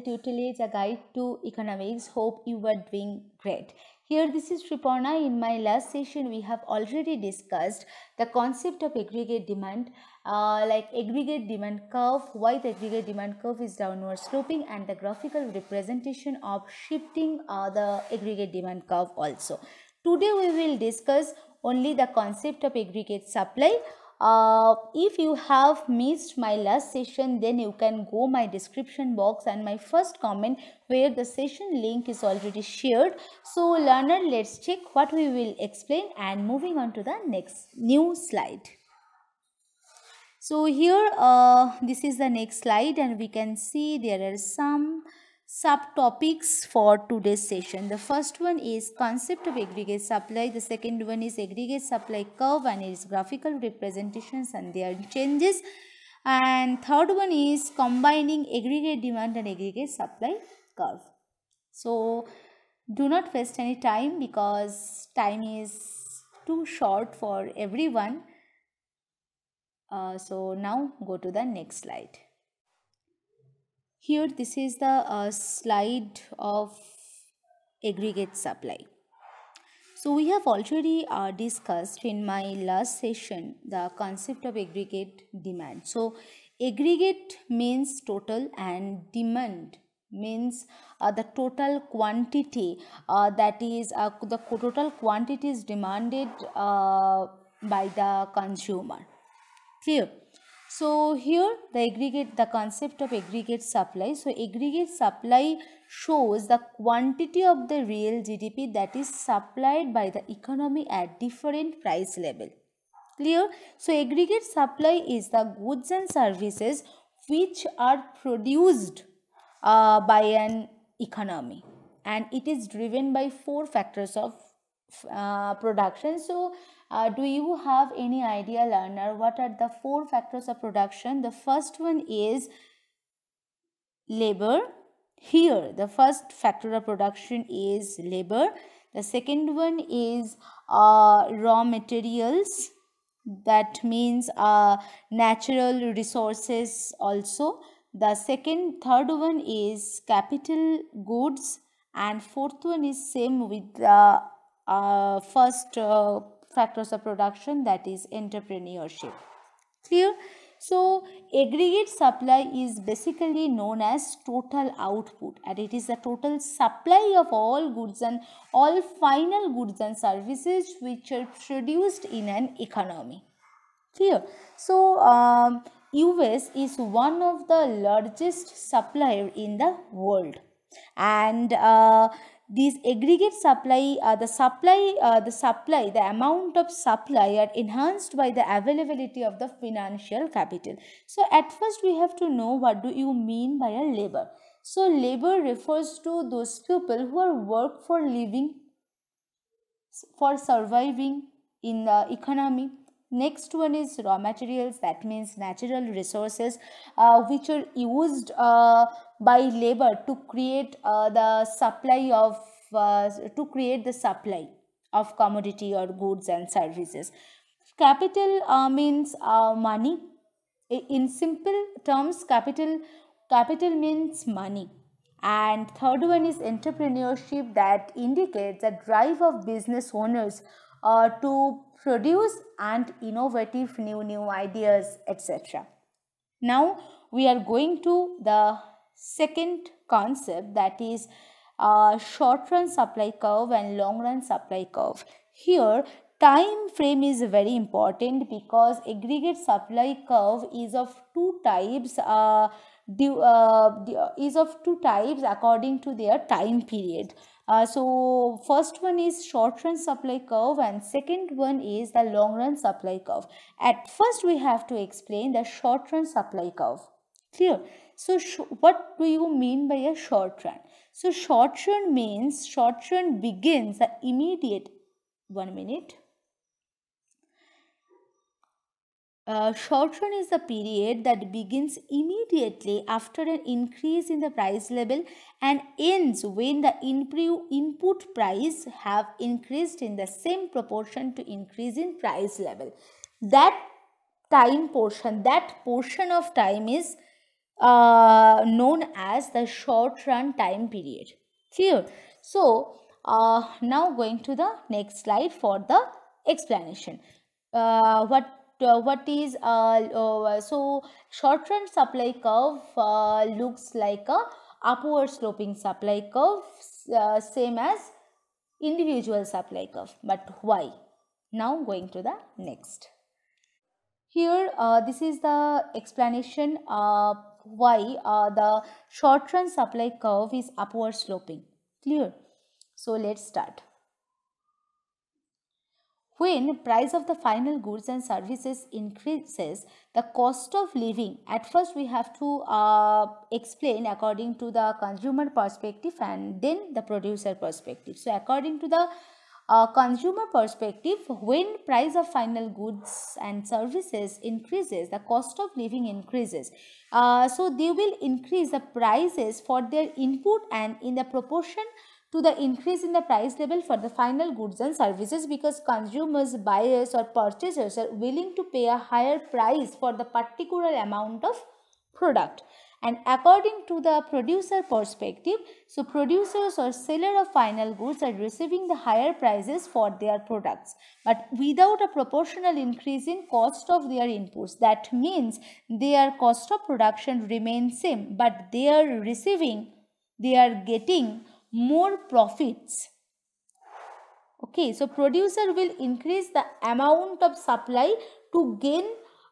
channel Tutelage, a guide to economics. Hope you are doing great. Here this is Triporna. In my last session, we have already discussed the concept of aggregate demand, uh, like aggregate demand curve, why the aggregate demand curve is downward sloping and the graphical representation of shifting uh, the aggregate demand curve also. Today we will discuss only the concept of aggregate supply uh, if you have missed my last session then you can go my description box and my first comment where the session link is already shared so learner let's check what we will explain and moving on to the next new slide so here uh, this is the next slide and we can see there are some subtopics for today's session. The first one is concept of aggregate supply. The second one is aggregate supply curve and its graphical representations and their changes. And third one is combining aggregate demand and aggregate supply curve. So do not waste any time because time is too short for everyone. Uh, so now go to the next slide. Here this is the uh, slide of aggregate supply. So we have already uh, discussed in my last session the concept of aggregate demand. So aggregate means total and demand means uh, the total quantity uh, that is uh, the total quantity is demanded uh, by the consumer clear so here the aggregate, the concept of aggregate supply. So aggregate supply shows the quantity of the real GDP that is supplied by the economy at different price level. Clear? So aggregate supply is the goods and services which are produced uh, by an economy and it is driven by four factors of uh, production. So uh, do you have any idea, learner, what are the four factors of production? The first one is labor. Here, the first factor of production is labor. The second one is uh, raw materials. That means uh, natural resources also. The second, third one is capital goods. And fourth one is same with the uh, first uh, factors of production that is entrepreneurship. Clear? So aggregate supply is basically known as total output and it is the total supply of all goods and all final goods and services which are produced in an economy. Clear? So um, US is one of the largest supplier in the world and uh, these aggregate supply uh, the supply uh, the supply the amount of supply are enhanced by the availability of the financial capital so at first we have to know what do you mean by a labor so labor refers to those people who are work for living for surviving in the economy Next one is raw materials, that means natural resources uh, which are used uh, by labor to create uh, the supply of, uh, to create the supply of commodity or goods and services. Capital uh, means uh, money. In simple terms, capital, capital means money. And third one is entrepreneurship that indicates a drive of business owners to produce and innovative new new ideas etc. Now we are going to the second concept that is uh, short run supply curve and long run supply curve. Here time frame is very important because aggregate supply curve is of two types uh, due, uh, is of two types according to their time period uh, so first one is short run supply curve and second one is the long run supply curve. At first we have to explain the short run supply curve. Clear? So what do you mean by a short run? So short run means short run begins the immediate, one minute. A uh, short run is the period that begins immediately after an increase in the price level and ends when the input price have increased in the same proportion to increase in price level. That time portion, that portion of time is uh, known as the short run time period. Clear? So, uh, now going to the next slide for the explanation. Uh, what uh, what is uh, uh so short run supply curve uh, looks like a upward sloping supply curve uh, same as individual supply curve but why now going to the next here uh, this is the explanation why the short run supply curve is upward sloping clear so let's start when price of the final goods and services increases, the cost of living, at first we have to uh, explain according to the consumer perspective and then the producer perspective. So according to the uh, consumer perspective, when price of final goods and services increases, the cost of living increases. Uh, so they will increase the prices for their input and in the proportion to the increase in the price level for the final goods and services because consumers, buyers or purchasers are willing to pay a higher price for the particular amount of product. And according to the producer perspective, so producers or seller of final goods are receiving the higher prices for their products, but without a proportional increase in cost of their inputs. That means their cost of production remains same, but they are receiving, they are getting more profits. Okay, so producer will increase the amount of supply to gain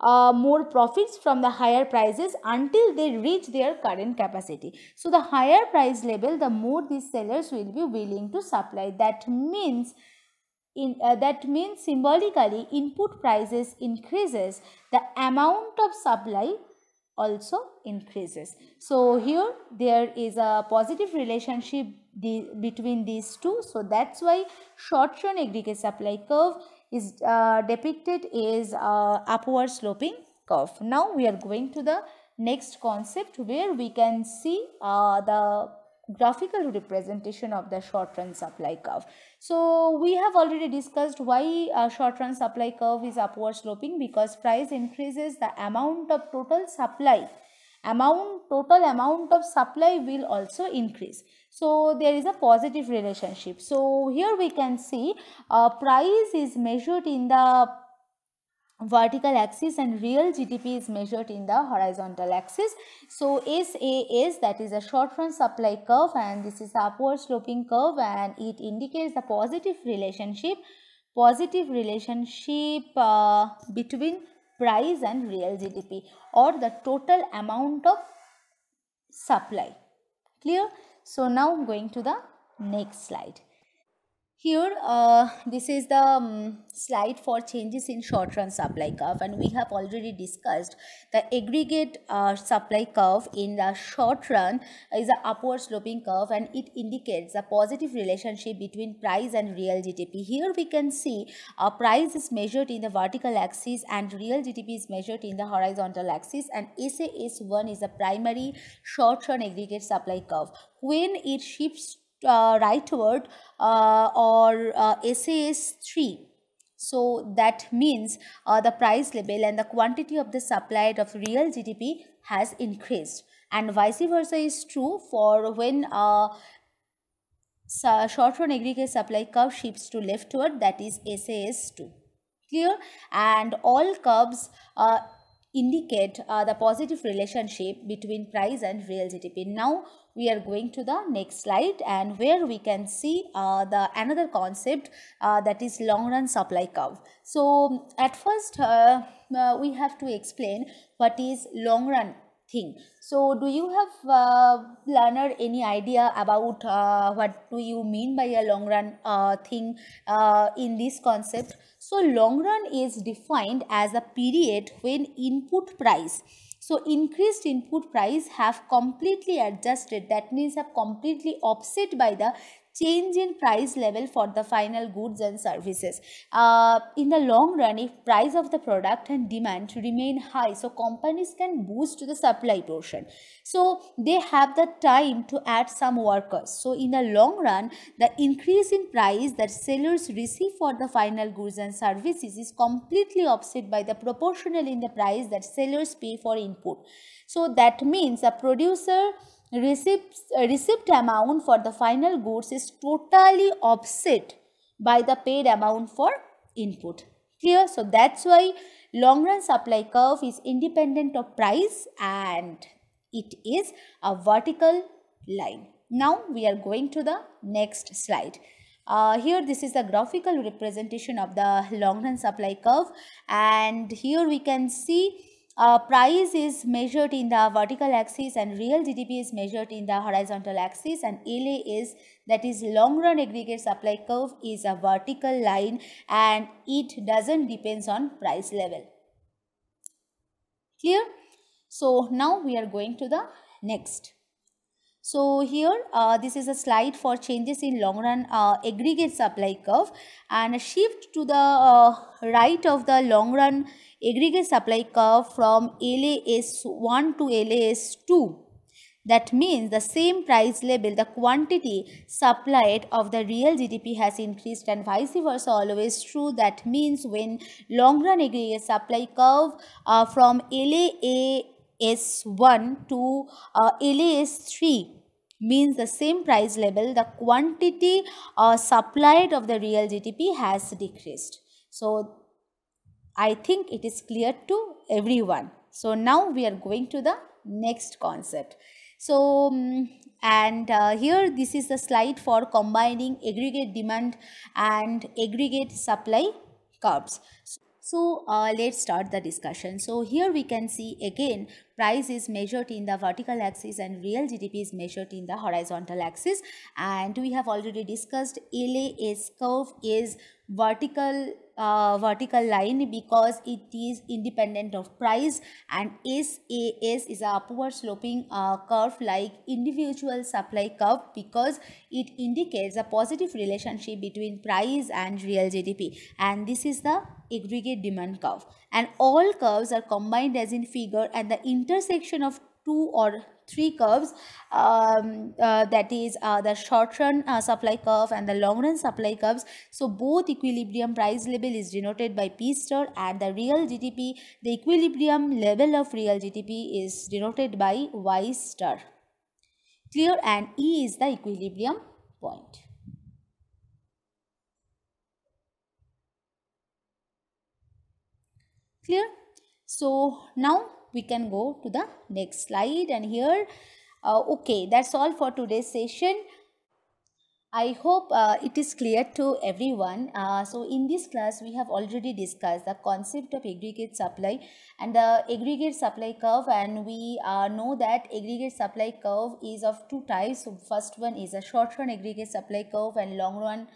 uh, more profits from the higher prices until they reach their current capacity. So the higher price level, the more these sellers will be willing to supply. That means in, uh, that means symbolically input prices increases the amount of supply also increases. So here there is a positive relationship the, between these two. So that's why short run aggregate supply curve is uh, depicted as uh, upward sloping curve. Now we are going to the next concept where we can see uh, the graphical representation of the short run supply curve. So we have already discussed why a short run supply curve is upward sloping because price increases the amount of total supply amount total amount of supply will also increase so there is a positive relationship so here we can see uh, price is measured in the vertical axis and real GDP is measured in the horizontal axis. So SAS that is a short run supply curve and this is upward sloping curve and it indicates the positive relationship positive relationship uh, between price and real GDP or the total amount of supply. Clear? So now going to the next slide here uh, this is the um, slide for changes in short run supply curve and we have already discussed the aggregate uh, supply curve in the short run is an upward sloping curve and it indicates a positive relationship between price and real GDP. Here we can see uh, price is measured in the vertical axis and real GDP is measured in the horizontal axis and SAS1 is a primary short run aggregate supply curve. When it shifts uh, rightward uh, or uh, SA 3. So that means uh, the price level and the quantity of the supply of real GDP has increased and vice versa is true for when uh, short run aggregate supply curve shifts to leftward that is SAS2 clear and all curves uh, indicate uh, the positive relationship between price and real GDP. Now we are going to the next slide and where we can see uh, the another concept uh, that is long run supply curve. So at first uh, uh, we have to explain what is long run thing so do you have uh, any idea about uh, what do you mean by a long run uh, thing uh, in this concept so long run is defined as a period when input price so increased input price have completely adjusted that means have completely offset by the change in price level for the final goods and services. Uh, in the long run, if price of the product and demand remain high, so companies can boost the supply portion. So they have the time to add some workers. So in the long run, the increase in price that sellers receive for the final goods and services is completely offset by the proportional in the price that sellers pay for input. So that means a producer Receipt uh, amount for the final goods is totally offset by the paid amount for input. Clear? So that's why long run supply curve is independent of price and it is a vertical line. Now we are going to the next slide. Uh, here this is the graphical representation of the long run supply curve and here we can see uh, price is measured in the vertical axis and real GDP is measured in the horizontal axis and LA is that is long run aggregate supply curve is a vertical line and it doesn't depends on price level. Clear? So now we are going to the next. So here uh, this is a slide for changes in long run uh, aggregate supply curve and a shift to the uh, right of the long run aggregate supply curve from LAS1 to LAS2. That means the same price level, the quantity supplied of the real GDP has increased and vice versa always true. That means when long run aggregate supply curve uh, from LAA is 1 to uh, LA is 3 means the same price level the quantity uh, supplied of the real GDP has decreased. So I think it is clear to everyone. So now we are going to the next concept. So um, and uh, here this is the slide for combining aggregate demand and aggregate supply curves. So, so uh, let's start the discussion. So here we can see again price is measured in the vertical axis and real GDP is measured in the horizontal axis and we have already discussed LAS curve is vertical uh, vertical line because it is independent of price and SAS is a upward sloping uh, curve like individual supply curve because it indicates a positive relationship between price and real GDP and this is the aggregate demand curve and all curves are combined as in figure and the intersection of two or three curves um, uh, that is uh, the short run uh, supply curve and the long run supply curves so both equilibrium price level is denoted by p star and the real gdp the equilibrium level of real gdp is denoted by y star clear and e is the equilibrium point clear so now we can go to the next slide and here uh, okay that's all for today's session I hope uh, it is clear to everyone. Uh, so in this class, we have already discussed the concept of aggregate supply and the aggregate supply curve and we uh, know that aggregate supply curve is of two types. So first one is a short run aggregate supply curve and long run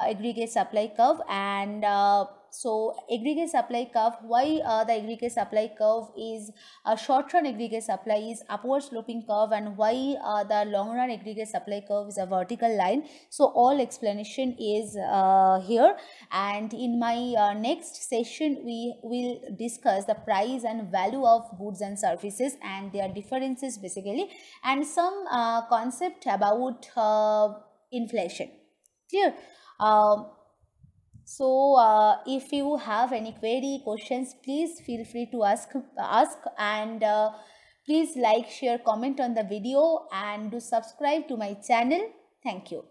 uh, aggregate supply curve and uh, so aggregate supply curve, why uh, the aggregate supply curve is a uh, short run aggregate supply is upward sloping curve and why uh, the long run aggregate supply curve is a vertical line. So all explanation is uh, here and in my uh, next session we will discuss the price and value of goods and services and their differences basically and some uh, concept about inflation. Clear? Um, so uh, if you have any query, questions, please feel free to ask, ask and uh, please like, share, comment on the video and do subscribe to my channel. Thank you.